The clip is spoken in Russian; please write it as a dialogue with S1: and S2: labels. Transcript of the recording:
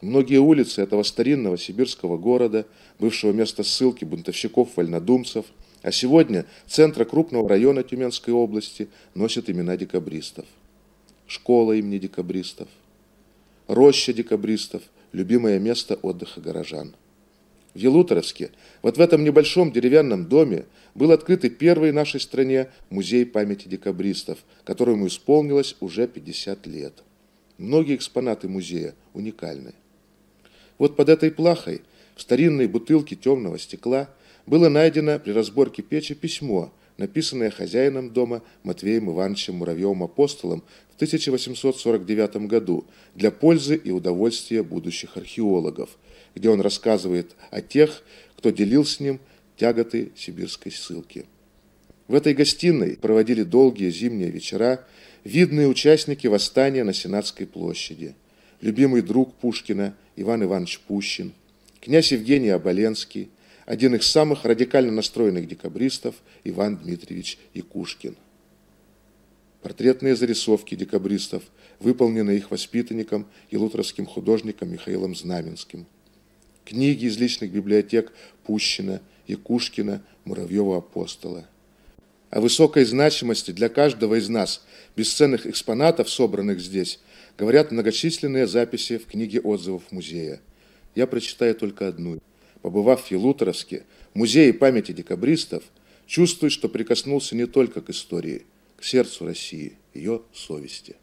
S1: Многие улицы этого старинного сибирского города, бывшего места ссылки бунтовщиков-вольнодумцев, а сегодня центра крупного района Тюменской области, носят имена декабристов. Школа имени декабристов, роща декабристов, любимое место отдыха горожан. В Елуторовске, вот в этом небольшом деревянном доме, был открыт и первый в нашей стране музей памяти декабристов, которому исполнилось уже 50 лет. Многие экспонаты музея уникальны. Вот под этой плахой, в старинной бутылке темного стекла, было найдено при разборке печи письмо, написанное хозяином дома Матвеем Ивановичем Муравьевым Апостолом в 1849 году для пользы и удовольствия будущих археологов, где он рассказывает о тех, кто делил с ним тяготы сибирской ссылки. В этой гостиной проводили долгие зимние вечера видные участники восстания на Сенатской площади – любимый друг Пушкина Иван Иванович Пущин, князь Евгений Оболенский, один из самых радикально настроенных декабристов Иван Дмитриевич Якушкин. Портретные зарисовки декабристов, выполнены их воспитанником и лутеровским художником Михаилом Знаменским. Книги из личных библиотек Пущина, Якушкина, Муравьева-Апостола – о высокой значимости для каждого из нас бесценных экспонатов, собранных здесь, говорят многочисленные записи в книге отзывов музея. Я прочитаю только одну. Побывав в Елуторовске, музее памяти декабристов, чувствую, что прикоснулся не только к истории, к сердцу России, ее совести.